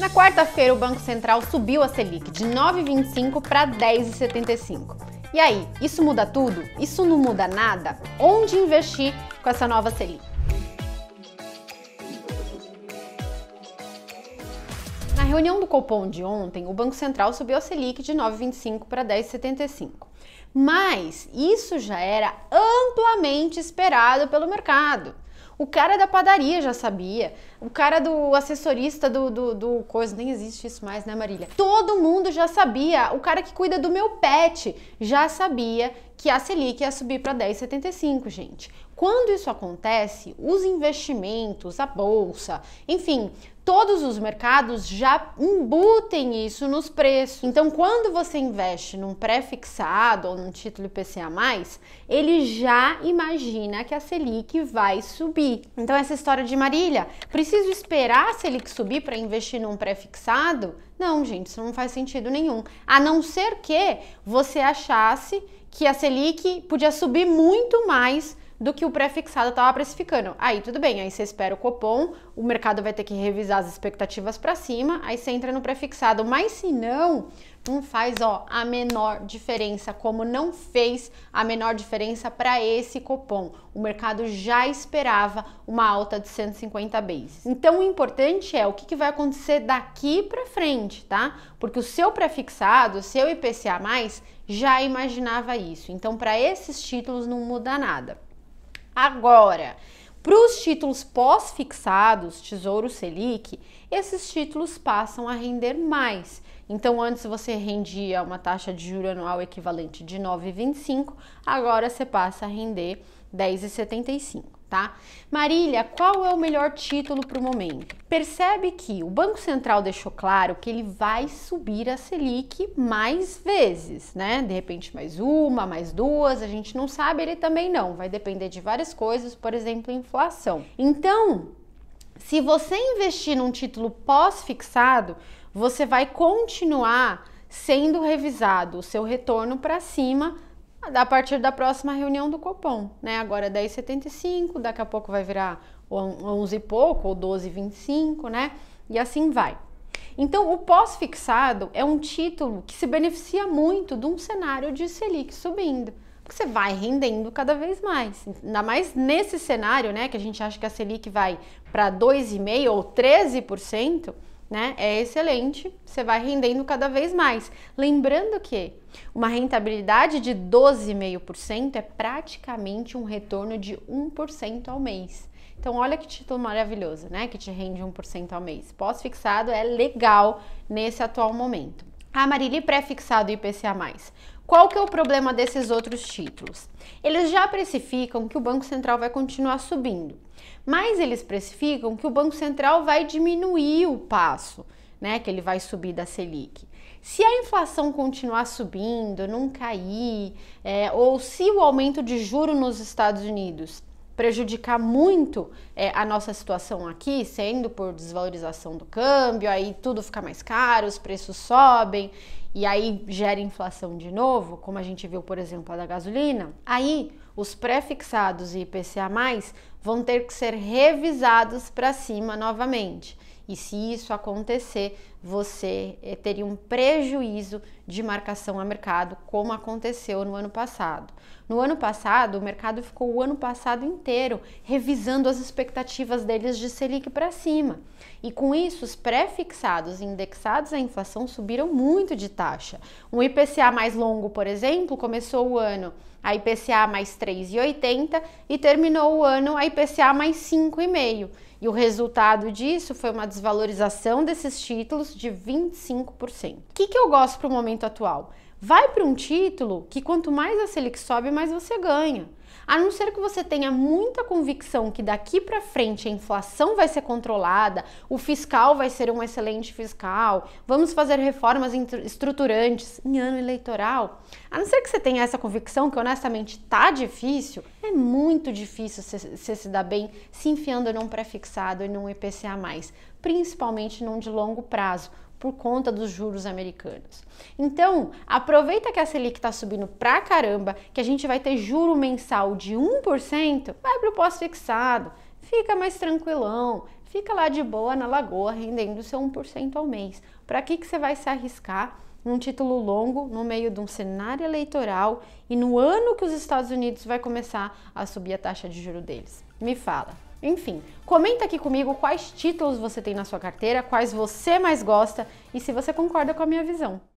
Na quarta-feira, o Banco Central subiu a Selic de 9,25 para 10,75. E aí, isso muda tudo? Isso não muda nada? Onde investir com essa nova Selic? Na reunião do Copom de ontem, o Banco Central subiu a Selic de 9,25 para 10,75. Mas isso já era amplamente esperado pelo mercado. O cara da padaria já sabia, o cara do assessorista do, do, do coisa, nem existe isso mais, né, Marília? Todo mundo já sabia, o cara que cuida do meu pet já sabia que a Selic ia subir para 10,75, gente. Quando isso acontece, os investimentos, a bolsa, enfim, todos os mercados já embutem isso nos preços. Então, quando você investe num pré-fixado ou num título IPCA+, ele já imagina que a Selic vai subir. Então, essa história de Marília, Preciso esperar a Selic subir para investir num pré-fixado? Não, gente, isso não faz sentido nenhum. A não ser que você achasse que a Selic podia subir muito mais do que o pré-fixado estava precificando. Aí tudo bem, aí você espera o cupom, o mercado vai ter que revisar as expectativas para cima, aí você entra no pré-fixado, mas se não, não faz ó, a menor diferença, como não fez a menor diferença para esse cupom, O mercado já esperava uma alta de 150 bases. Então o importante é o que, que vai acontecer daqui para frente, tá? Porque o seu pré-fixado, seu IPCA+, já imaginava isso. Então para esses títulos não muda nada. Agora, para os títulos pós-fixados, Tesouro Selic, esses títulos passam a render mais. Então, antes você rendia uma taxa de juro anual equivalente de 9,25, agora você passa a render 10,75 tá? Marília, qual é o melhor título para o momento? Percebe que o Banco Central deixou claro que ele vai subir a Selic mais vezes, né? De repente mais uma, mais duas, a gente não sabe, ele também não, vai depender de várias coisas, por exemplo, inflação. Então, se você investir num título pós-fixado, você vai continuar sendo revisado o seu retorno para cima a partir da próxima reunião do Copom, né? Agora é 10,75, daqui a pouco vai virar 11 e pouco, ou 12,25, né? E assim vai. Então, o pós-fixado é um título que se beneficia muito de um cenário de Selic subindo, porque você vai rendendo cada vez mais. Ainda mais nesse cenário, né, que a gente acha que a Selic vai para 2,5% ou 13%, né? É excelente, você vai rendendo cada vez mais. Lembrando que uma rentabilidade de 12,5% é praticamente um retorno de 1% ao mês. Então, olha que título maravilhoso, né? Que te rende 1% ao mês. Pós-fixado é legal nesse atual momento. Amarili ah, pré-fixado IPCA. Qual que é o problema desses outros títulos? Eles já precificam que o Banco Central vai continuar subindo, mas eles precificam que o Banco Central vai diminuir o passo, né, que ele vai subir da Selic. Se a inflação continuar subindo, não cair, é, ou se o aumento de juro nos Estados Unidos prejudicar muito é, a nossa situação aqui, sendo por desvalorização do câmbio, aí tudo fica mais caro, os preços sobem e aí gera inflação de novo, como a gente viu, por exemplo, a da gasolina, aí os pré-fixados e IPCA+, vão ter que ser revisados para cima novamente. E se isso acontecer, você eh, teria um prejuízo de marcação a mercado, como aconteceu no ano passado. No ano passado, o mercado ficou o ano passado inteiro revisando as expectativas deles de Selic para cima. E com isso, os pré-fixados indexados à inflação subiram muito de taxa. Um IPCA mais longo, por exemplo, começou o ano a IPCA mais 3,80 e terminou o ano a IPCA mais 5,5. E o resultado disso foi uma desvalorização desses títulos de 25%. O que, que eu gosto para o momento atual? Vai para um título que quanto mais a Selic sobe, mais você ganha. A não ser que você tenha muita convicção que daqui para frente a inflação vai ser controlada, o fiscal vai ser um excelente fiscal, vamos fazer reformas estruturantes em ano eleitoral. A não ser que você tenha essa convicção, que honestamente tá difícil, é muito difícil você se dar bem se enfiando num pré-fixado e num IPCA, principalmente num de longo prazo por conta dos juros americanos. Então, aproveita que a Selic está subindo pra caramba, que a gente vai ter juro mensal de 1%, vai pro pós-fixado, fica mais tranquilão, fica lá de boa na lagoa, rendendo seu 1% ao mês. Para que, que você vai se arriscar num título longo, no meio de um cenário eleitoral e no ano que os Estados Unidos vai começar a subir a taxa de juro deles? Me fala. Enfim, comenta aqui comigo quais títulos você tem na sua carteira, quais você mais gosta e se você concorda com a minha visão.